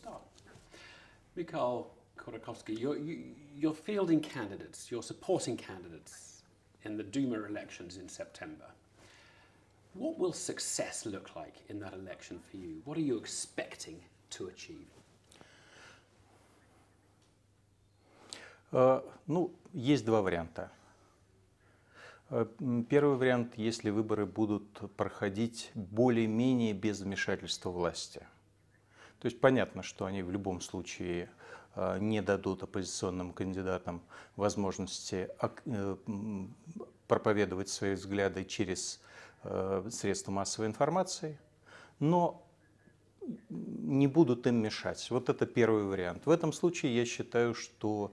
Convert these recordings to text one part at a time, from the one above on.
Gold Star. Mikhail Khodorkovsky, you're, you, you're fielding candidates, you're supporting candidates in the Duma elections in September. What will success look like in that election for you? What are you expecting to achieve? Ну, есть два варианта. Первый вариант, если выборы будут проходить более-менее без вмешательства власти – то есть понятно, что они в любом случае э, не дадут оппозиционным кандидатам возможности э, проповедовать свои взгляды через э, средства массовой информации, но не будут им мешать. Вот это первый вариант. В этом случае я считаю, что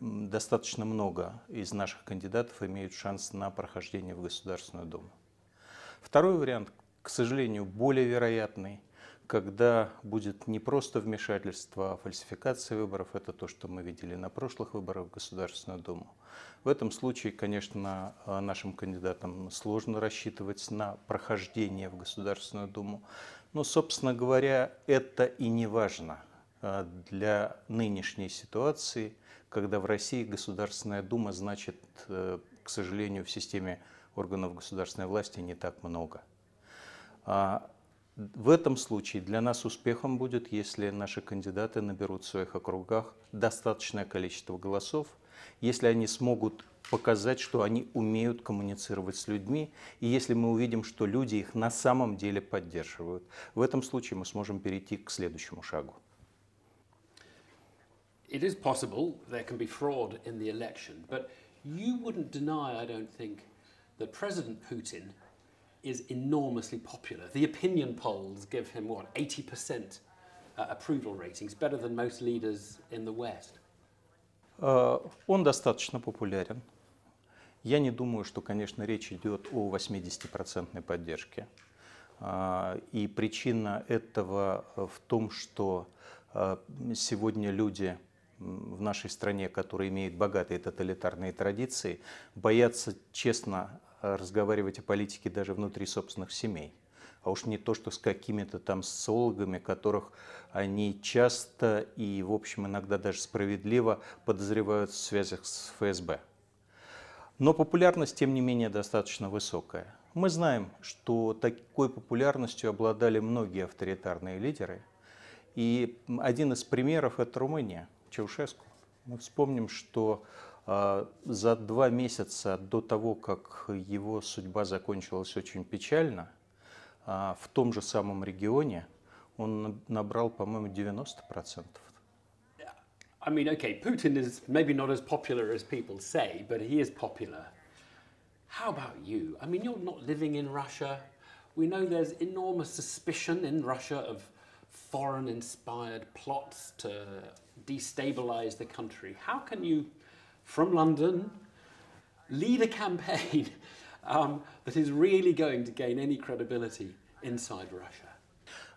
достаточно много из наших кандидатов имеют шанс на прохождение в Государственную Думу. Второй вариант, к сожалению, более вероятный когда будет не просто вмешательство, а фальсификация выборов. Это то, что мы видели на прошлых выборах в Государственную Думу. В этом случае, конечно, э, нашим кандидатам сложно рассчитывать на прохождение в Государственную Думу. Но, собственно говоря, это и не важно э, для нынешней ситуации, когда в России Государственная Дума значит, э, к сожалению, в системе органов государственной власти не так много. А, в этом случае для нас успехом будет, если наши кандидаты наберут в своих округах достаточное количество голосов, если они смогут показать, что они умеют коммуницировать с людьми, и если мы увидим, что люди их на самом деле поддерживают. В этом случае мы сможем перейти к следующему шагу. It is possible there can be fraud in the election, but you wouldn't deny, I don't think, that President Putin – is enormously popular. The opinion polls give him, what, 80% uh, approval ratings, better than most leaders in the West. Uh, он достаточно популярен. Я не думаю, что, конечно, речь идет о 80% поддержке. А, и причина этого э, в том, что э, сегодня люди в нашей стране, которые имеют богатые тоталитарные традиции, боятся честно Э, разговаривать о политике даже внутри собственных семей. А уж не то, что с какими-то там социологами, которых они часто и, в общем, иногда даже справедливо подозревают в связях с ФСБ. Но популярность, тем не менее, достаточно высокая. Мы знаем, что такой популярностью обладали многие авторитарные лидеры. И один из примеров – это Румыния, Чаушеску. Мы вспомним, что за два месяца до того, как его судьба закончилась очень печально, в том же самом регионе он набрал, по-моему, 90%. I mean, okay, Putin is maybe not as popular as people say, but he is popular. How about you? I mean, you're not living in Russia. We know there's enormous suspicion in Russia of foreign inspired plots to destabilize the country. How can you from London, lead a campaign um, that is really going to gain any credibility inside Russia.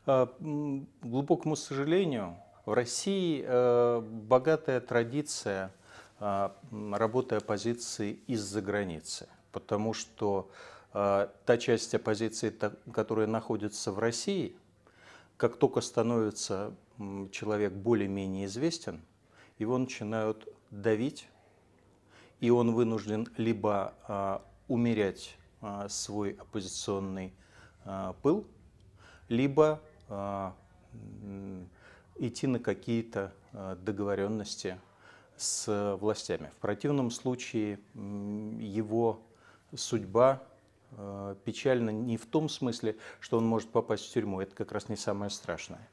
Э, глубокому сожалению, в России э, богатая традиция э, работы оппозиции из-за границы, потому что та часть оппозиции, которая находится в России, как только становится человек более-менее известен, его начинают давить и он вынужден либо а, умерять а, свой оппозиционный а, пыл, либо идти на какие-то договоренности с властями. В противном случае его судьба печально не в том смысле, что он может попасть в тюрьму, это как раз не самое страшное.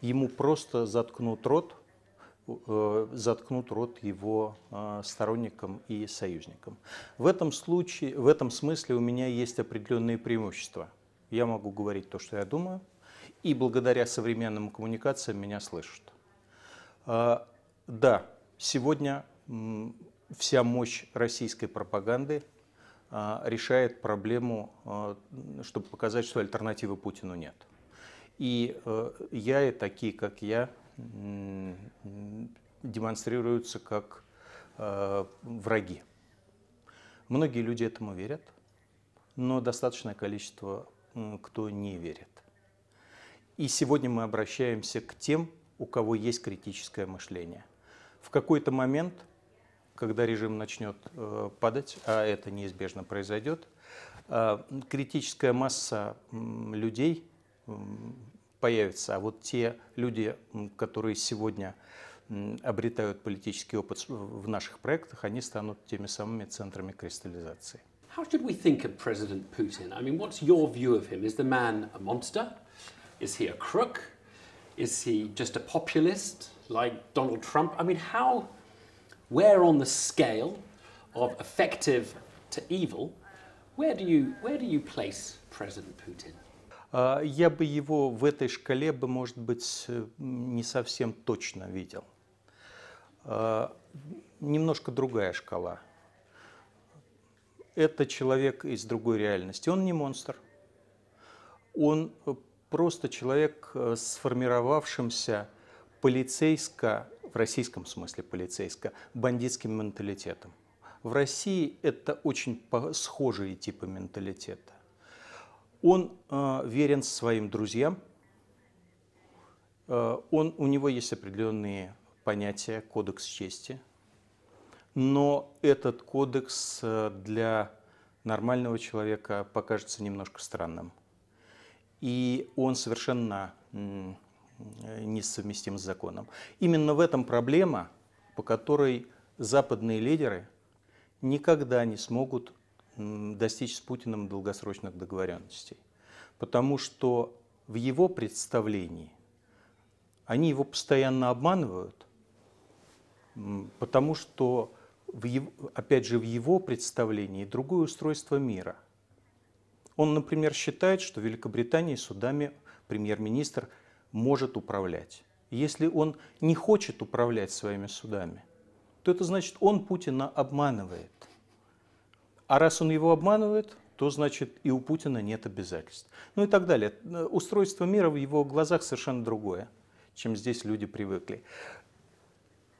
Ему просто заткнут рот, Э, заткнут рот его э, сторонникам и союзникам. В этом случае, в этом смысле у меня есть определенные преимущества. Я могу говорить то, что я думаю, и благодаря современным коммуникациям меня слышат. А, да, сегодня вся мощь российской пропаганды а, решает проблему, а, чтобы показать, что альтернативы Путину нет. И э, я и такие, как я, демонстрируются как э, враги. Многие люди этому верят, но достаточное количество кто не верит. И сегодня мы обращаемся к тем, у кого есть критическое мышление. В какой-то момент, когда режим начнет э, падать, а это неизбежно произойдет, э, критическая масса людей появится. А вот те люди, которые сегодня обретают политический опыт в наших проектах, они станут теми самыми центрами кристаллизации. How should we think of President Putin? I mean, what's your view of him? Is the man a monster? Is he a crook? Is he just a populist like Donald Trump? I mean, how, where on the scale of effective to evil, where do you, where do you place President Putin? Я бы его в этой шкале бы, может быть, не совсем точно видел. Э, немножко другая шкала. Это человек из другой реальности. Он не монстр. Он э, просто человек, э, сформировавшимся полицейско, в российском смысле полицейско, бандитским менталитетом. В России это очень схожие типы менталитета. Он э, верен своим друзьям, э, он, у него есть определенные понятие «кодекс чести», но этот кодекс э, для нормального человека покажется немножко странным. И он совершенно э, несовместим с законом. Именно в этом проблема, по которой западные лидеры никогда не смогут достичь с Путиным долгосрочных договоренностей. Потому что в его представлении они его постоянно обманывают, потому что, в его, опять же, в его представлении другое устройство мира. Он, например, считает, что Великобритании судами премьер-министр может управлять. Если он не хочет управлять своими судами, то это значит, он Путина обманывает. А раз он его обманывает, то значит и у Путина нет обязательств. Ну и так далее. Э, устройство мира в его глазах совершенно другое, чем здесь люди привыкли.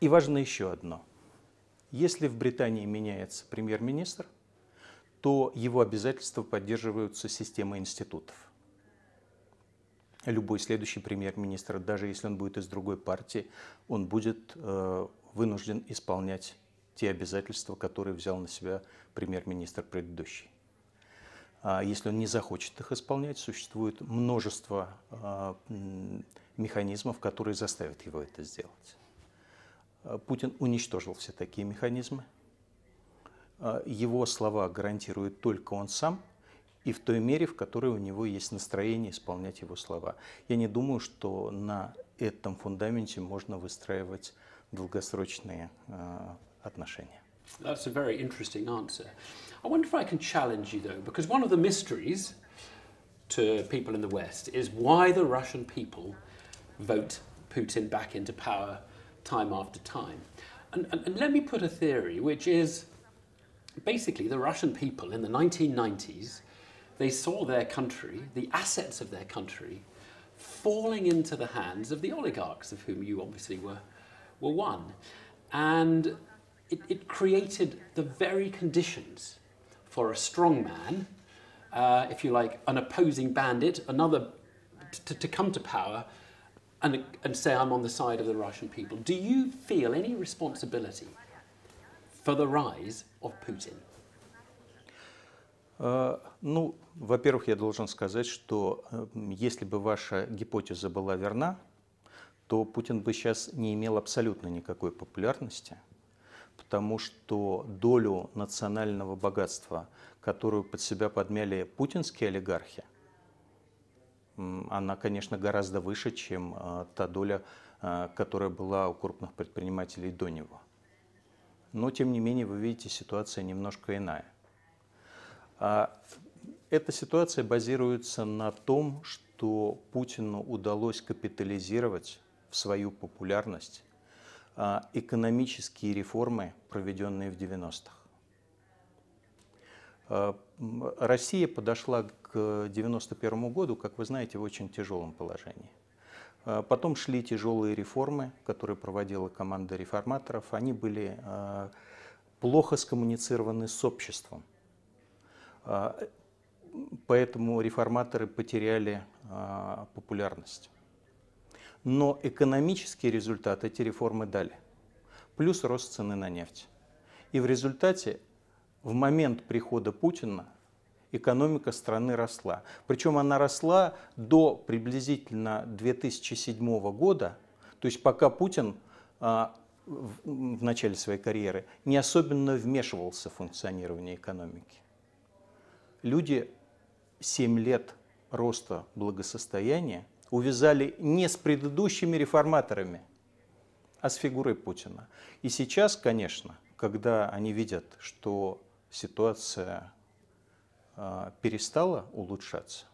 И важно еще одно. Если в Британии меняется премьер-министр, то его обязательства поддерживаются системой институтов. Любой следующий премьер-министр, даже если он будет из другой партии, он будет э, вынужден исполнять те обязательства, которые взял на себя премьер-министр предыдущий. А если он не захочет их исполнять, существует множество э, механизмов, которые заставят его это сделать. Э, Путин уничтожил все такие механизмы. Э, его слова гарантирует только он сам и в той мере, в которой у него есть настроение исполнять его слова. Я не думаю, что на этом фундаменте можно выстраивать долгосрочные э, отношения. That's a very interesting answer. I wonder if I can challenge you though, because one of the mysteries to people in the West is why the Russian people vote Putin back into power time after time. And, and, and let me put a theory, which is basically the Russian people in the 1990s, they saw their country, the assets of their country, falling into the hands of the oligarchs, of whom you obviously were, were one. And it, it created the very conditions for a strong man, uh, if you like, an opposing bandit, another to come to power and, and say I'm on the side of the Russian people. Do you feel any responsibility for the rise of Putin? Э, ну, во-первых, я должен сказать, что э, если бы ваша гипотеза была верна, то Путин бы сейчас не имел абсолютно никакой популярности, потому что долю национального богатства, которую под себя подмяли путинские олигархи – она, конечно, гораздо выше, чем э, та доля, э, которая была у крупных предпринимателей до него. Но, тем не менее, вы видите, ситуация немножко иная. А, эта ситуация базируется на том, что Путину удалось капитализировать в свою популярность а, экономические реформы, проведенные в 90-х. Россия подошла к 1991 году, как вы знаете, в очень тяжелом положении. А, потом шли тяжелые реформы, которые проводила команда реформаторов. Они были а, плохо скоммуницированы с обществом. А, поэтому реформаторы потеряли популярность. Но экономический результат эти реформы дали. Плюс рост цены на нефть. И в результате в момент прихода Путина экономика страны росла. Причем она росла до приблизительно 2007 года, то есть пока Путин а, в начале своей карьеры не особенно вмешивался в функционирование экономики. Люди 7 лет роста благосостояния увязали не с предыдущими реформаторами, а с фигурой Путина. И сейчас, конечно, когда они видят, что ситуация а, перестала улучшаться,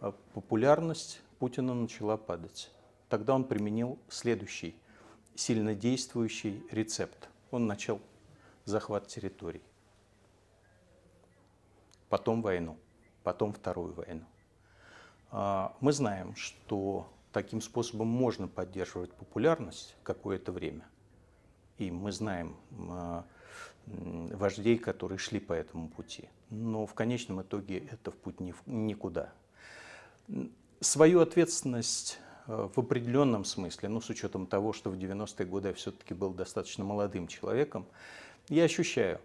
а популярность Путина начала падать. Тогда он применил следующий сильно действующий рецепт. Он начал захват территорий, потом войну, потом вторую войну. А, мы знаем, что таким способом можно поддерживать популярность какое-то время. И мы знаем вождей, которые шли по этому пути. Но в конечном итоге это в путь никуда. Свою ответственность э, в определенном смысле, ну, с учетом того, что в 90-е годы я все-таки был достаточно молодым человеком, я ощущаю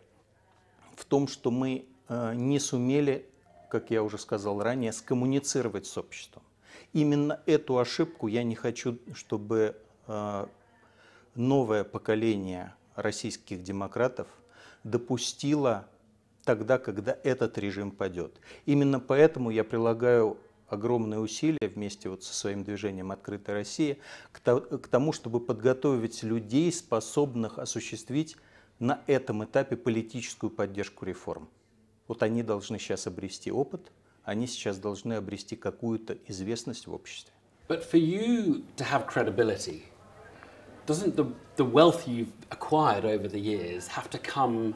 в том, что мы э, не сумели, как я уже сказал ранее, скоммуницировать с обществом. Именно эту ошибку я не хочу, чтобы э, новое поколение российских демократов – допустила тогда, когда этот режим падет. Именно поэтому я прилагаю огромные усилия вместе вот со своим движением «Открытая Россия» к тому, чтобы подготовить людей, способных осуществить на этом этапе политическую поддержку реформ. Вот они должны сейчас обрести опыт, они сейчас должны обрести какую-то известность в обществе. But for you to have credibility, doesn't the, the wealth you've acquired over the years have to come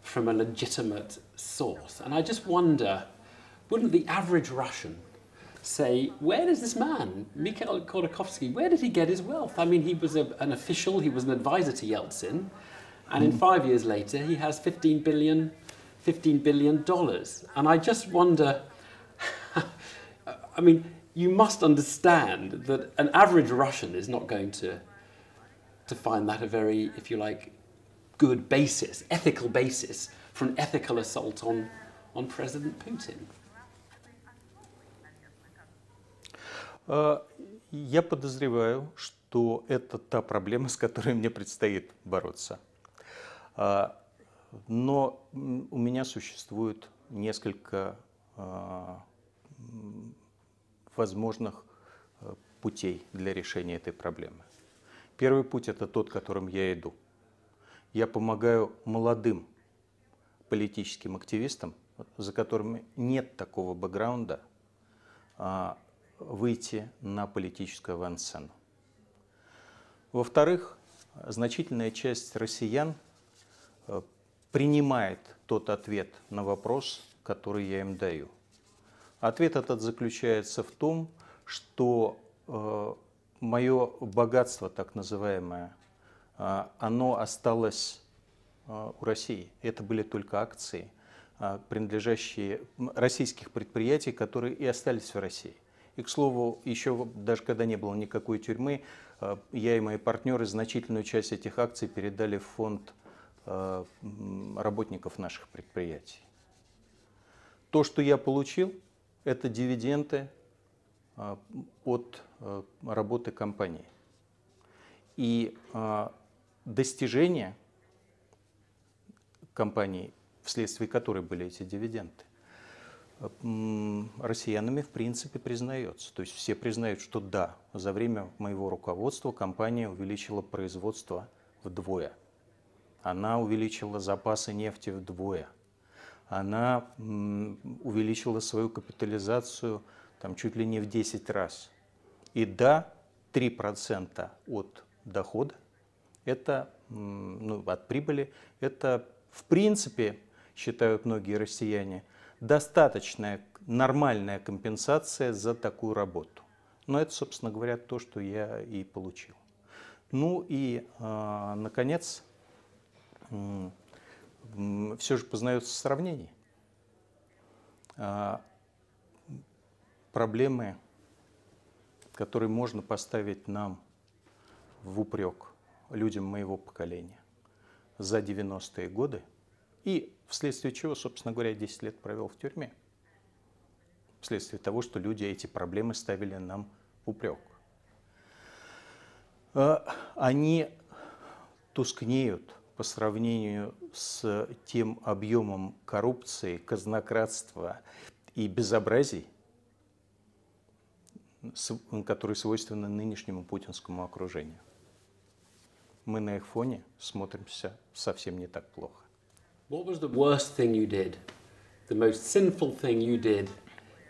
from a legitimate source? And I just wonder, wouldn't the average Russian say, where does this man, Mikhail Khodorkovsky, where did he get his wealth? I mean, he was a, an official, he was an advisor to Yeltsin, and mm. in hmm. five years later, he has 15 billion, 15 billion dollars. And I just wonder, I mean, you must understand that an average Russian is not going to to find that a very, if you like, good basis, ethical basis for an ethical assault on, on President Putin. Э, я подозреваю, что это та проблема, с которой мне предстоит бороться. Э, но у меня существует несколько э, возможных путей для решения этой проблемы. Первый путь – это тот, которым я иду. Я помогаю молодым политическим активистам, за которыми нет такого бэкграунда, а, выйти на политическую авансцену. Во-вторых, значительная часть россиян э, принимает тот ответ на вопрос, который я им даю. Ответ этот заключается в том, что э, мое богатство, так называемое, а, оно осталось а, у России. Это были только акции, а, принадлежащие российских предприятий, которые и остались в России. И, к слову, еще даже когда не было никакой тюрьмы, я и мои партнеры значительную часть этих акций передали в фонд работников наших предприятий. То, что я получил, это дивиденды а, от э, работы компании. И а, достижения компании, вследствие которой были эти дивиденды, э, россиянами в принципе признается. То есть все признают, что да, за время моего руководства компания увеличила производство вдвое. Она увеличила запасы нефти вдвое. Она увеличила свою капитализацию – там чуть ли не в 10 раз. И да, 3% от дохода, это ну, от прибыли, это в принципе, считают многие россияне, достаточная нормальная компенсация за такую работу. Но это, собственно говоря, то, что я и получил. Ну и, э, наконец, э, все же познается в сравнении. А, проблемы, которые можно поставить нам в упрек, людям моего поколения, за 90-е годы, и вследствие чего, собственно говоря, 10 лет провел в тюрьме. Вследствие того, что люди эти проблемы ставили нам в упрек. А, они тускнеют по сравнению с тем объемом коррупции, казнократства и безобразий, которые свойственны нынешнему путинскому окружению. Мы на их фоне смотримся совсем не так плохо. What was the worst thing you did? The most sinful thing you did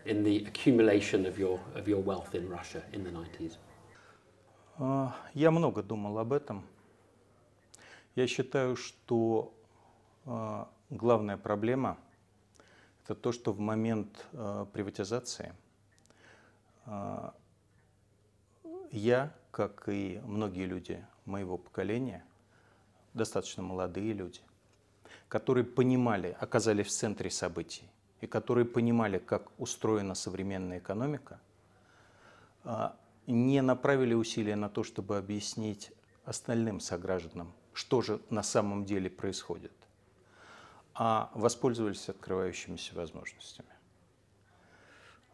in the accumulation of your, of your wealth in Russia in the 90s? А, я много думал об этом. Я считаю, что а, главная проблема – это то, что в момент а, приватизации – а, я, как и многие люди моего поколения, достаточно молодые люди, которые понимали, оказались в центре событий и которые понимали, как устроена современная экономика, а, не направили усилия на то, чтобы объяснить остальным согражданам, что же на самом деле происходит, а воспользовались открывающимися возможностями.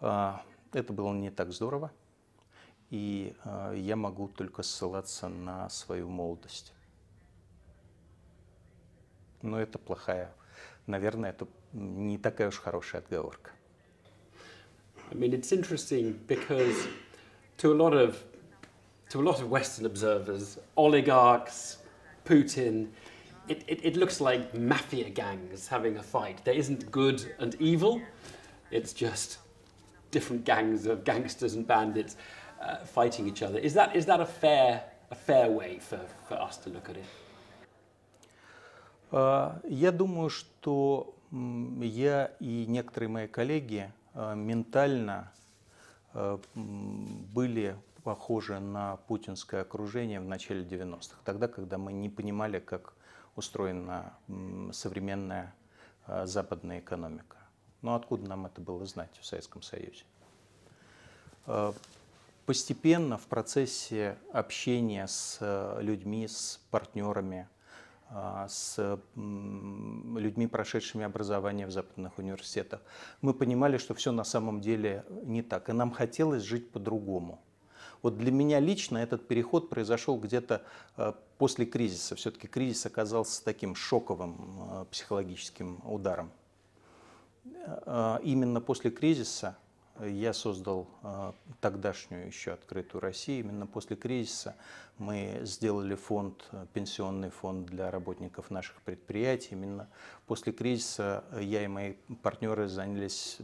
А, это было не так здорово, и я могу только ссылаться на свою молодость. Но это плохая, наверное, это не такая уж хорошая отговорка. I mean, it's interesting because to a lot of to a lot of Western observers, oligarchs, Putin, it, it, it looks like mafia gangs having a fight. There isn't good and evil. It's just different gangs of gangsters and bandits uh, fighting each other. Is that, is that a, fair, a fair way for, for us to look at it? Uh, я думаю, что я и некоторые мои коллеги э, ментально э, были похожи на путинское окружение в начале 90-х, тогда, когда мы не понимали, как устроена современная э, западная экономика. Но ну, откуда нам это было знать в Советском Союзе? Э, постепенно в процессе общения с э, людьми, с партнерами, э, с людьми, прошедшими образование в западных университетах, мы понимали, что все на самом деле не так, и нам хотелось жить по-другому. Вот для меня лично этот переход произошел где-то после кризиса. Все-таки кризис оказался таким шоковым психологическим ударом. А, именно после кризиса э, я создал а, тогдашнюю еще открытую Россию. Именно после кризиса мы сделали фонд, э, пенсионный фонд для работников наших предприятий. Именно после кризиса э, я и мои партнеры занялись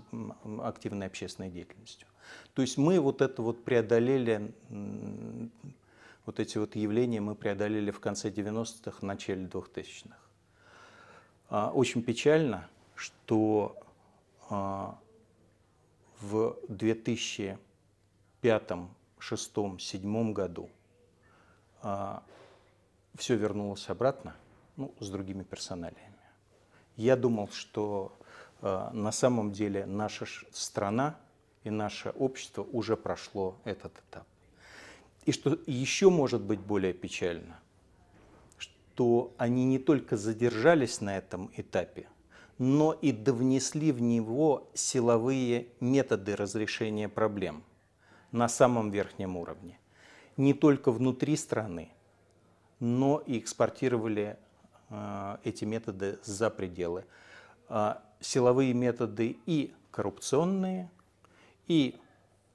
активной общественной деятельностью. То есть мы вот это вот преодолели, вот эти вот явления мы преодолели в конце 90-х, начале 2000-х. А, очень печально, что а, в 2005, 2006, 2007 году а, все вернулось обратно, ну, с другими персоналиями. Я думал, что а, на самом деле наша страна и наше общество уже прошло этот этап. И что еще может быть более печально, что они не только задержались на этом этапе, но и довнесли в него силовые методы разрешения проблем на самом верхнем уровне. Не только внутри страны, но и экспортировали э, эти методы за пределы. А, силовые методы и коррупционные, и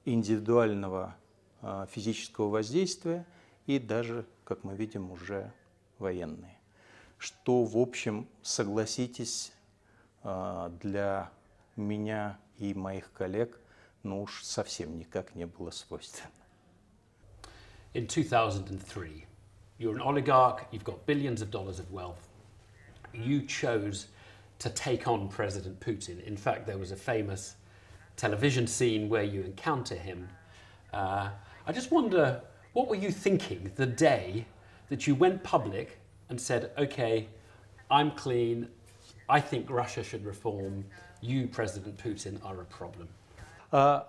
индивидуального э, физического воздействия, и даже, как мы видим, уже военные. Что, в общем, согласитесь, Э, для меня и моих коллег ну уж совсем никак не было свойственно. In 2003, you're an oligarch, you've got billions of dollars of wealth. You chose to take on President Putin. In fact, there was a famous television scene where you encounter him. Uh, I just wonder, what were you thinking the day that you went public and said, okay, I'm clean,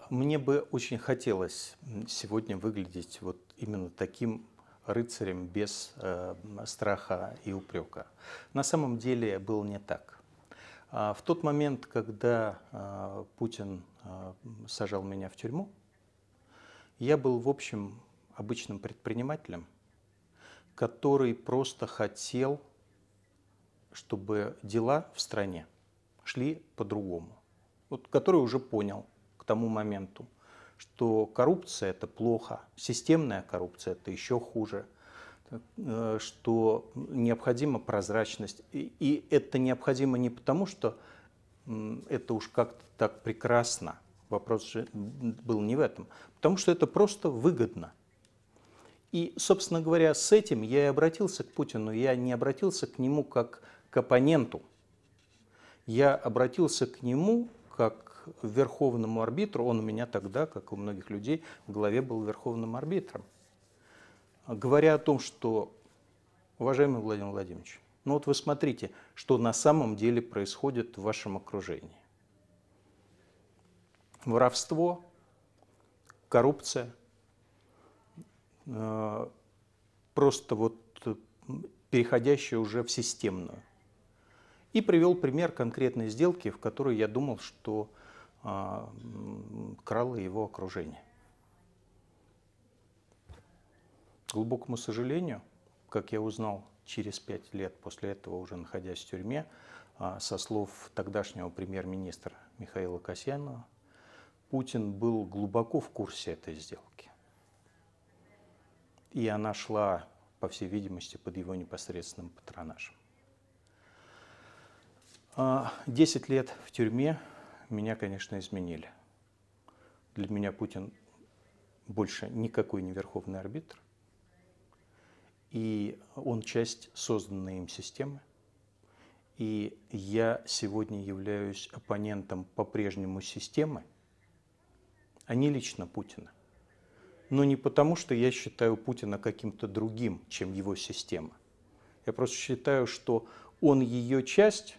Мне бы очень хотелось сегодня выглядеть вот именно таким рыцарем без э, страха и упрека. На самом деле было не так. А, в тот момент, когда а, Путин а, сажал меня в тюрьму, я был, в общем, обычным предпринимателем, который просто хотел чтобы дела в стране шли по-другому. Вот, который уже понял к тому моменту, что коррупция – это плохо, системная коррупция – это еще хуже, э, что необходима прозрачность. И, и это необходимо не потому, что это уж как-то так прекрасно, вопрос же был не в этом, потому что это просто выгодно. И, собственно говоря, с этим я и обратился к Путину. Я не обратился к нему как к оппоненту. Я обратился к нему как верховному арбитру. Он у меня тогда, как у многих людей, в голове был верховным арбитром. Говоря о том, что, уважаемый Владимир Владимирович, ну вот вы смотрите, что на самом деле происходит в вашем окружении. Воровство, коррупция, э, просто вот переходящая уже в системную. И привел пример конкретной сделки, в которой я думал, что а, крало его окружение. К глубокому сожалению, как я узнал через пять лет после этого, уже находясь в тюрьме, а, со слов тогдашнего премьер-министра Михаила Касьянова, Путин был глубоко в курсе этой сделки. И она шла, по всей видимости, под его непосредственным патронажем. 10 а, лет в тюрьме меня, конечно, изменили. Для меня Путин больше никакой не верховный арбитр. И он часть созданной им системы. И я сегодня являюсь оппонентом по-прежнему системы, а не лично Путина. Но не потому, что я считаю Путина каким-то другим, чем его система. Я просто считаю, что он ее часть,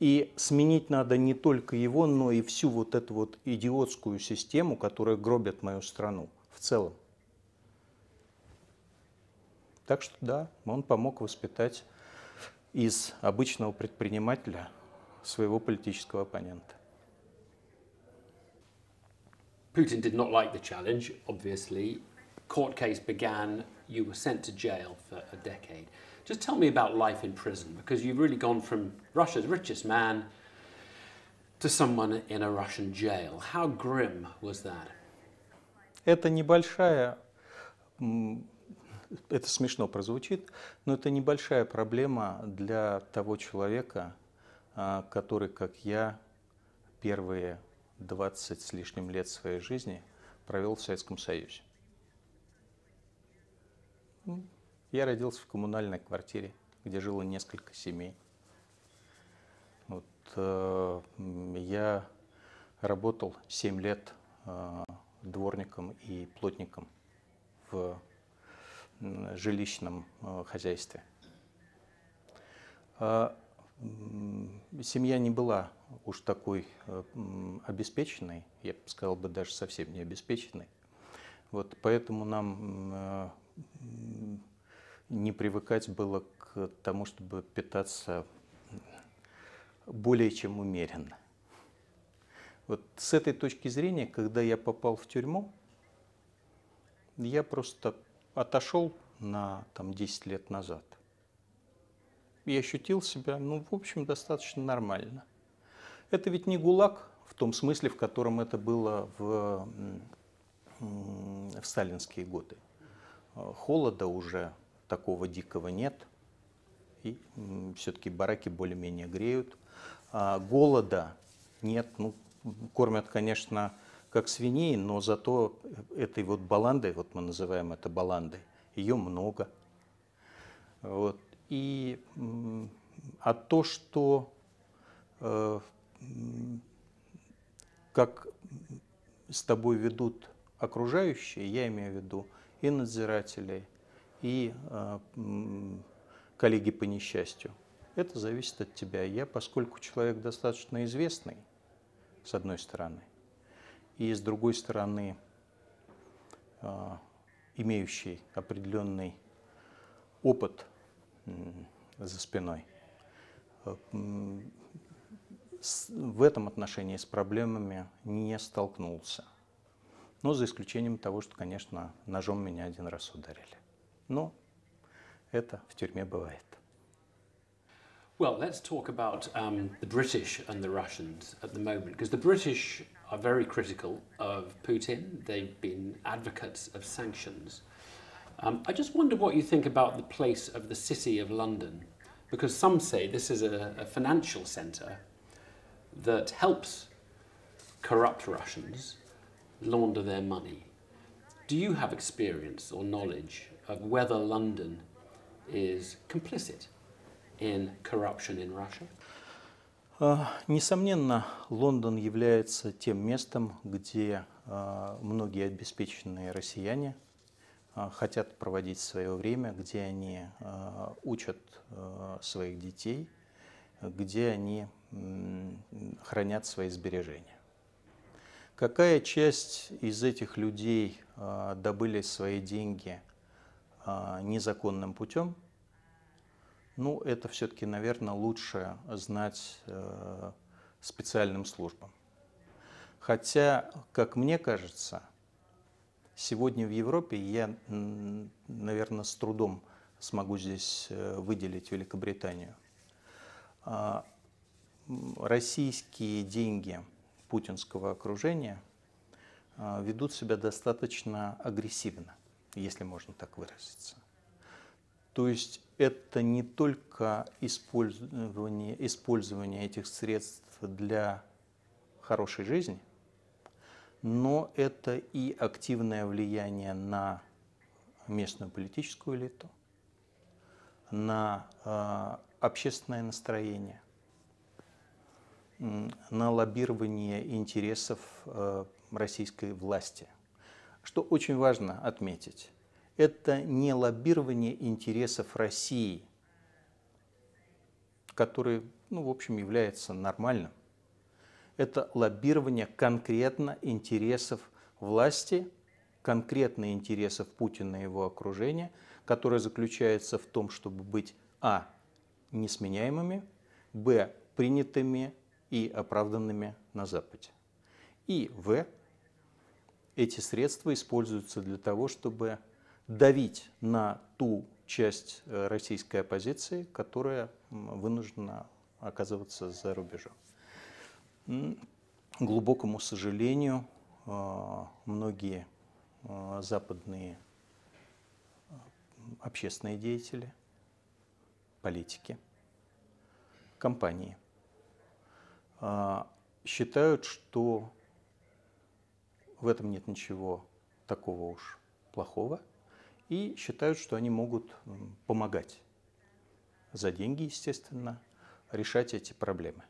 и сменить надо не только его, но и всю вот эту вот идиотскую систему, которая гробит мою страну в целом. Так что да, он помог воспитать из обычного предпринимателя своего политического оппонента. Putin did not like the challenge, obviously. Court case began, you were sent to jail for a decade. Just tell me about life in prison because you've really gone from Russia's richest man to someone in a Russian jail. How grim was that? Это небольшая, это смешно прозвучит, но это небольшая проблема для того человека, а, который, как я, первые 20 с лишним лет своей жизни провел в Советском Союзе. Я родился в коммунальной квартире, где жило несколько семей. Вот, э, я работал 7 лет э, дворником и плотником в э, жилищном э, хозяйстве. Э, семья не была уж такой э, обеспеченной, я бы сказал бы даже совсем не обеспеченной. Вот поэтому нам э, не привыкать было к тому, чтобы питаться более чем умеренно. Вот с этой точки зрения, когда я попал в тюрьму, я просто отошел на там, 10 лет назад и ощутил себя, ну, в общем, достаточно нормально. Это ведь не ГУЛАГ в том смысле, в котором это было в, в сталинские годы. Холода уже такого дикого нет. И все-таки бараки более-менее греют. А голода нет. Ну, кормят, конечно, как свиней, но зато этой вот баландой, вот мы называем это баландой, ее много. Вот. И а то, что э, как с тобой ведут окружающие, я имею в виду и надзирателей, и а, коллеги по несчастью. Это зависит от тебя. Я, поскольку человек достаточно известный, с одной стороны, и с другой стороны, а, имеющий определенный опыт за спиной, а, в этом отношении с проблемами не столкнулся. Но за исключением того, что, конечно, ножом меня один раз ударили. Но это в тюрьме бывает. Well, let's talk about um, the British and the Russians at the moment, because the British are very critical of Putin. They've been advocates of sanctions. Um, I just wonder what you think about the place of the City of London, because some say this is a, a financial centre that helps corrupt Russians launder their money. Do you have experience or knowledge of whether London is complicit in corruption in Russia? А, несомненно, Лондон является тем местом, где а, многие обеспеченные россияне а, хотят проводить свое время, где они учат своих детей, где они хранят свои сбережения. Какая часть из этих людей добыли свои деньги а, незаконным путем, ну, это все-таки, наверное, лучше знать э, специальным службам. Хотя, как мне кажется, сегодня в Европе я, наверное, с трудом смогу здесь э, выделить Великобританию. А, российские деньги путинского окружения а, ведут себя достаточно агрессивно если можно так выразиться. То есть это не только использование, использование этих средств для хорошей жизни, но это и активное влияние на местную политическую элиту, на э, общественное настроение, на лоббирование интересов э, российской власти – что очень важно отметить. Это не лоббирование интересов России, который, ну, в общем, является нормальным. Это лоббирование конкретно интересов власти, конкретно интересов Путина и его окружения, которое заключается в том, чтобы быть а. несменяемыми, б. принятыми и оправданными на Западе. И в эти средства используются для того, чтобы давить на ту часть э, российской оппозиции, которая вынуждена оказываться за рубежом. К глубокому сожалению, э, многие э, западные общественные деятели, политики, компании считают, что в этом нет ничего такого уж плохого, и считают, что они могут помогать за деньги, естественно, решать эти проблемы.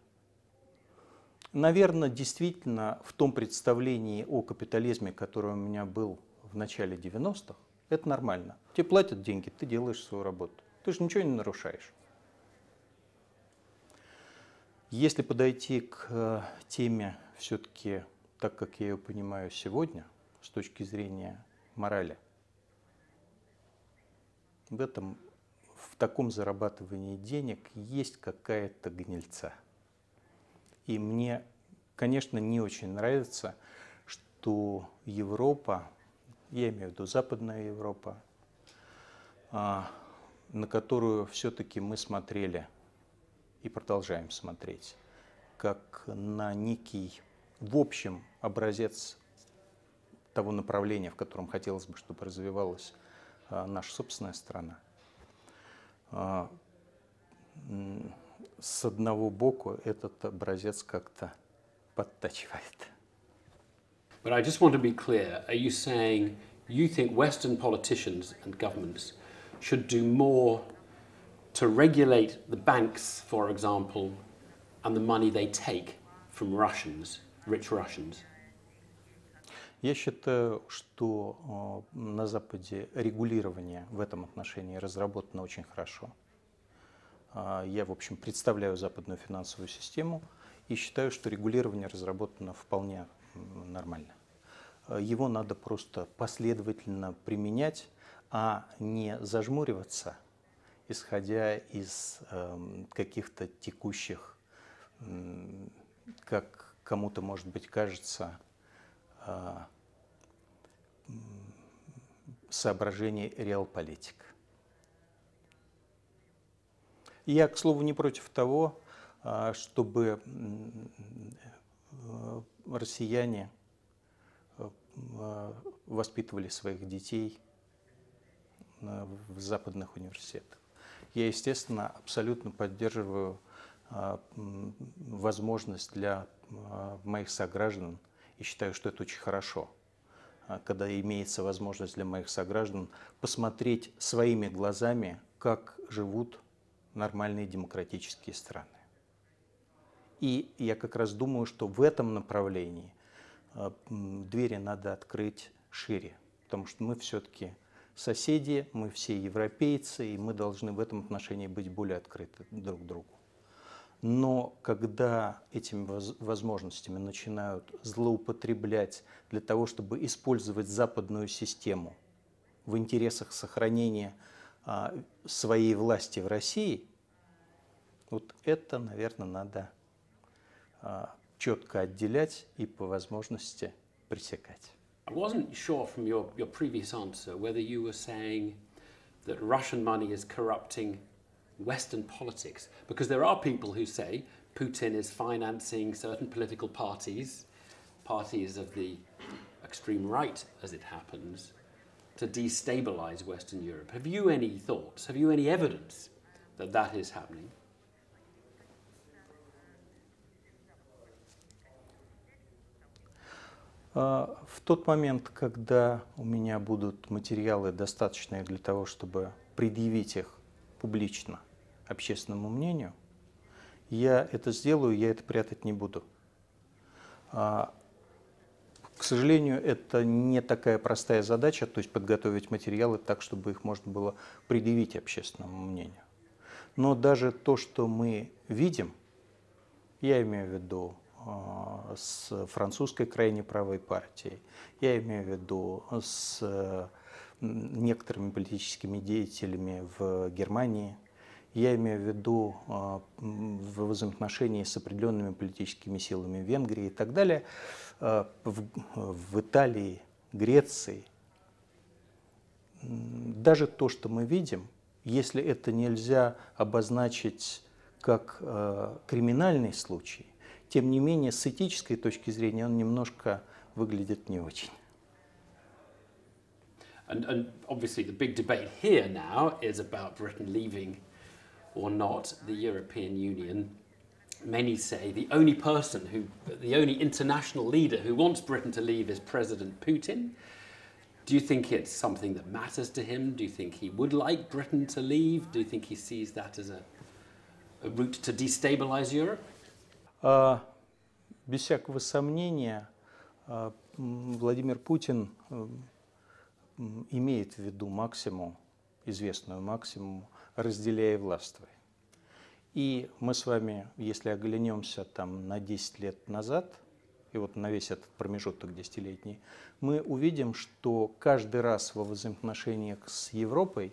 Наверное, действительно, в том представлении о капитализме, который у меня был в начале 90-х, это нормально. Тебе платят деньги, ты делаешь свою работу. Ты же ничего не нарушаешь. Если подойти к э, теме все-таки так как я ее понимаю сегодня, с точки зрения морали, в этом, в таком зарабатывании денег есть какая-то гнильца. И мне, конечно, не очень нравится, что Европа, я имею в виду Западная Европа, а, на которую все-таки мы смотрели и продолжаем смотреть, как на некий в общем образец того направления, в котором хотелось бы, чтобы развивалась наша собственная страна. С одного боку этот образец как-то подтачивает. But I just want to be clear. Are you saying you think Western politicians and governments should do more to regulate the banks, for example, and the money they take from Russians rich Russians. Я считаю, что э, на Западе регулирование в этом отношении разработано очень хорошо. Э, я, в общем, представляю западную финансовую систему и считаю, что регулирование разработано вполне нормально. Э, его надо просто последовательно применять, а не зажмуриваться, исходя из эм, каких-то текущих, как кому-то, может быть, кажется а, соображение реалполитик. Я, к слову, не против того, а, чтобы э, россияне э, а, воспитывали своих детей в западных университетах. Я, естественно, абсолютно поддерживаю возможность для Э, моих сограждан, и считаю, что это очень хорошо, а, когда имеется возможность для моих сограждан посмотреть своими глазами, как живут нормальные демократические страны. И я как раз думаю, что в этом направлении э, двери надо открыть шире, потому что мы все-таки соседи, мы все европейцы, и мы должны в этом отношении быть более открыты друг к другу. Но когда этими возможностями начинают злоупотреблять для того, чтобы использовать западную систему в интересах сохранения а, своей власти в России, вот это, наверное, надо а, четко отделять и по возможности пресекать. Western politics, because there are people who say Putin is financing certain political parties, parties of the extreme right, as it happens, to destabilize Western Europe. Have you any thoughts? Have you any evidence that that is happening? В тот момент, когда у меня будут материалы достаточные для того, чтобы предъявить их публично общественному мнению, я это сделаю, я это прятать не буду. А, к сожалению, это не такая простая задача, то есть подготовить материалы так, чтобы их можно было предъявить общественному мнению. Но даже то, что мы видим, я имею в виду а, с французской крайне правой партией, я имею в виду с некоторыми политическими деятелями в Германии – я имею в виду а, в взаимоотношении с определенными политическими силами Венгрии и так далее, а, в, в Италии, Греции. Даже то, что мы видим, если это нельзя обозначить как а, криминальный случай, тем не менее, с этической точки зрения он немножко выглядит не очень. And, and obviously, the big debate here now is about Britain leaving or not the European Union. Many say the only person who, the only international leader who wants Britain to leave is President Putin. Do you think it's something that matters to him? Do you think he would like Britain to leave? Do you think he sees that as a, a route to destabilize Europe? Uh, без всякого сомнения, uh, Владимир Путин uh, имеет в виду максимум, известную максимум, разделяя и властвуя. И мы с вами, если оглянемся там на 10 лет назад, и вот на весь этот промежуток десятилетний, мы увидим, что каждый раз во взаимоотношениях с Европой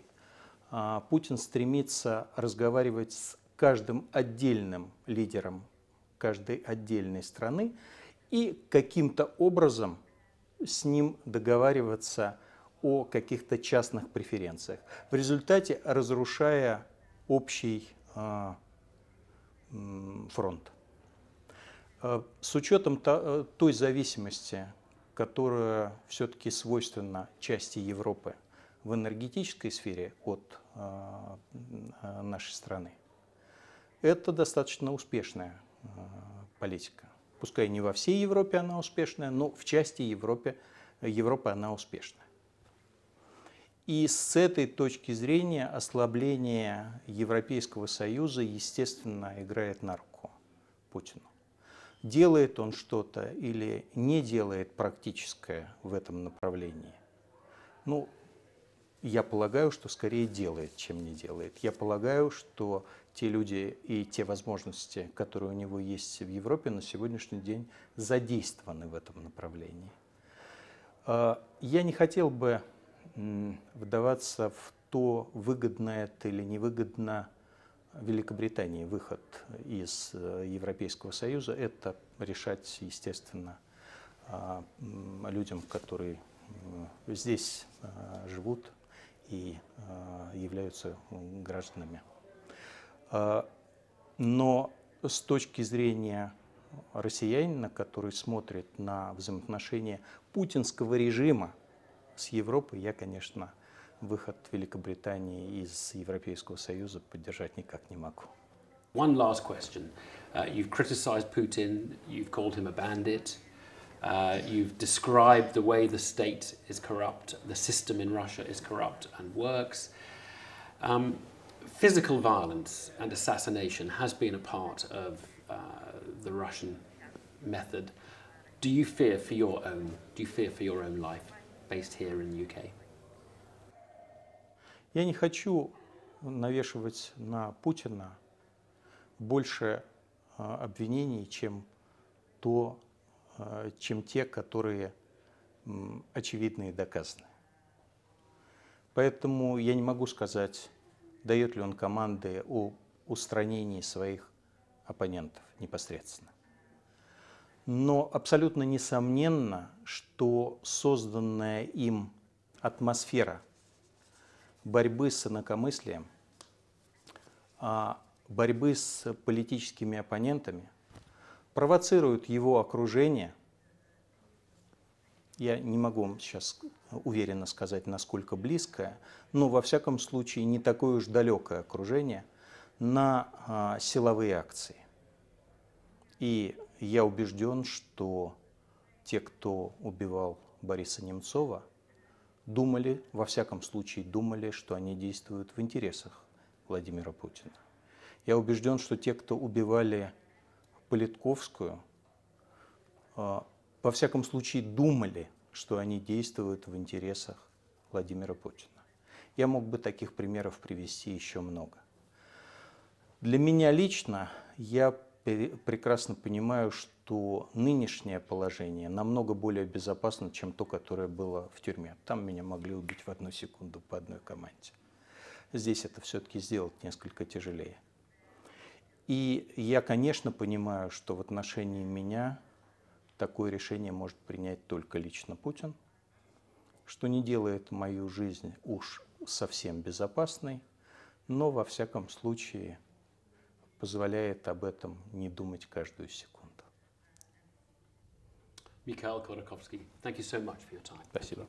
а, Путин стремится разговаривать с каждым отдельным лидером каждой отдельной страны и каким-то образом с ним договариваться о каких-то частных преференциях, в результате разрушая общий а, фронт. Э, с учетом э, той зависимости, которая все-таки свойственна части Европы в энергетической сфере от а, нашей страны, это достаточно успешная а, политика. Пускай не во всей Европе она успешная, но в части Европе, Европы она успешная. И с этой точки зрения ослабление Европейского Союза, естественно, играет на руку Путину. Делает он что-то или не делает практическое в этом направлении? Ну, я полагаю, что скорее делает, чем не делает. Я полагаю, что те люди и те возможности, которые у него есть в Европе, на сегодняшний день задействованы в этом направлении. А, я не хотел бы вдаваться в то, выгодно это или невыгодно Великобритании выход из э, Европейского Союза, это решать, естественно, а, людям, которые э, здесь э, живут и являются гражданами. А, но с точки зрения россиянина, который смотрит на взаимоотношения путинского режима с я, конечно, выход Великобритании из Европейского Союза поддержать никак не могу. One last question. Uh, you've criticized Putin, you've called him a bandit, uh, you've described the way the state is corrupt, the system in Russia is corrupt and works. Um, physical violence and assassination has been a part of uh, the Russian method. Do you fear for your own? Do you fear for your own life? based here in the UK. Я не хочу навешивать на Путина больше а, обвинений, чем то, а, чем те, которые очевидны и доказаны. Поэтому я не могу сказать, дает ли он команды о устранении своих оппонентов непосредственно. Но абсолютно несомненно, что созданная им атмосфера борьбы с инакомыслием, а, борьбы с политическими оппонентами провоцирует его окружение. Я не могу вам сейчас уверенно сказать, насколько близкое, но во всяком случае не такое уж далекое окружение на а, силовые акции. И я убежден, что те, кто убивал Бориса Немцова, думали, во всяком случае думали, что они действуют в интересах Владимира Путина. Я убежден, что те, кто убивали Политковскую, а, во всяком случае думали, что они действуют в интересах Владимира Путина. Я мог бы таких примеров привести еще много. Для меня лично я прекрасно понимаю, что нынешнее положение намного более безопасно, чем то, которое было в тюрьме. Там меня могли убить в одну секунду по одной команде. Здесь это все-таки сделать несколько тяжелее. И я, конечно, понимаю, что в отношении меня такое решение может принять только лично Путин, что не делает мою жизнь уж совсем безопасной, но во всяком случае – позволяет об этом не думать каждую секунду. Mikhail Khodorkovsky, thank you so much for your time. Спасибо.